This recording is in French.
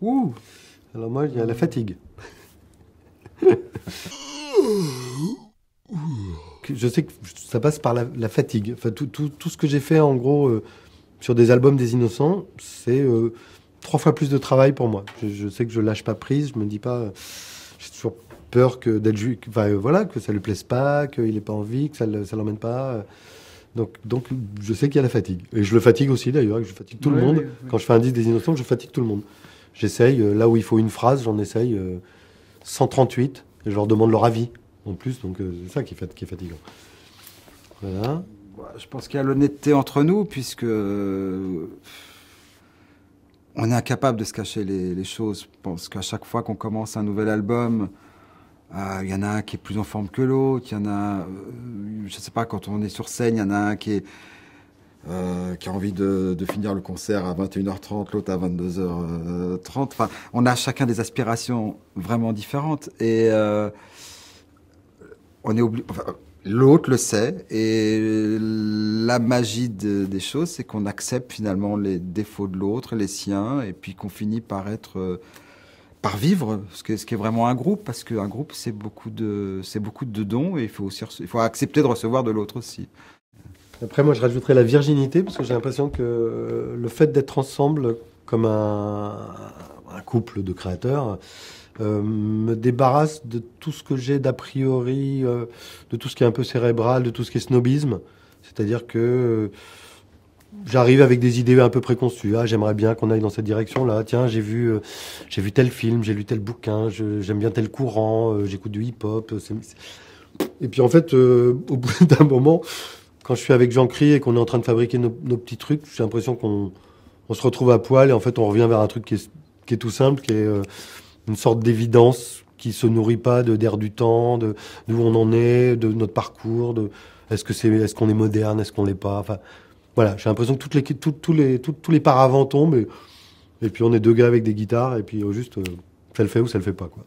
Ouh Alors moi, il y a la euh. fatigue. je sais que ça passe par la, fatigue. Enfin, tout, ce que j'ai fait, en gros, euh, sur des albums des Innocents, c'est euh, trois fois plus de travail pour moi. Je, sais que je lâche pas prise, je me dis pas... j'ai toujours peur que d'être ju voilà, que ça lui plaise pas, qu'il n'ait pas envie, que ça, l'emmène pas. Donc, donc, je sais qu'il y a la fatigue. Et je le fatigue aussi d'ailleurs, je fatigue tout le monde. Quand je fais un disque des innocents, je fatigue tout le monde j'essaye, euh, là où il faut une phrase, j'en essaye 138 euh, et je leur demande leur avis en plus, donc euh, c'est ça qui est, qui est fatigant. Voilà. Bah, je pense qu'il y a l'honnêteté entre nous, puisque on est incapable de se cacher les, choses. Je pense qu'à chaque fois qu'on commence un nouvel album, il y en a un qui est plus en forme que l'autre, il y en a, je sais pas, quand on est sur scène, il y en a un qui est, euh, qui a envie de, finir le concert à 21h30, l'autre à 22h30. Enfin, on a chacun des aspirations vraiment différentes et euh, on est obligé. Enfin, L'autre le sait et la magie des choses, c'est qu'on accepte finalement les défauts de l'autre, les siens, et puis qu'on finit par être, euh, par vivre, ce qui, est, vraiment un groupe, parce qu'un groupe c'est beaucoup de, c'est beaucoup de dons et il faut il faut accepter de recevoir de l'autre aussi. Après, moi, je rajouterais la virginité, parce que j'ai l'impression que le fait d'être ensemble comme un, couple de créateurs euh, me débarrasse de tout ce que j'ai d'a priori, euh, de tout ce qui est un peu cérébral, de tout ce qui est snobisme. C'est-à-dire que j'arrive avec des idées un peu préconçues. Ah, j'aimerais bien qu'on aille dans cette direction-là. Tiens, j'ai vu, euh, j'ai vu tel film, j'ai lu tel bouquin, j'aime bien tel courant, j'écoute du hip-hop. Et puis en fait, au bout d'un moment, quand je suis avec Jean Cri et qu'on est en train de fabriquer nos, petits trucs, j'ai l'impression qu'on on se retrouve à poil et en fait on revient vers un truc qui est, qui est tout simple, qui est euh, une sorte d'évidence qui se nourrit pas de d'air du temps, de d'où on en est, de notre parcours, de est-ce que c'est est-ce qu'on est moderne, est-ce qu'on l'est pas. Enfin, voilà, j'ai l'impression que toutes les, tout, tous les, tous les paravents tombent et, puis on est deux gars avec des guitares et puis oh, juste euh, ça le fait ou ça le fait pas quoi.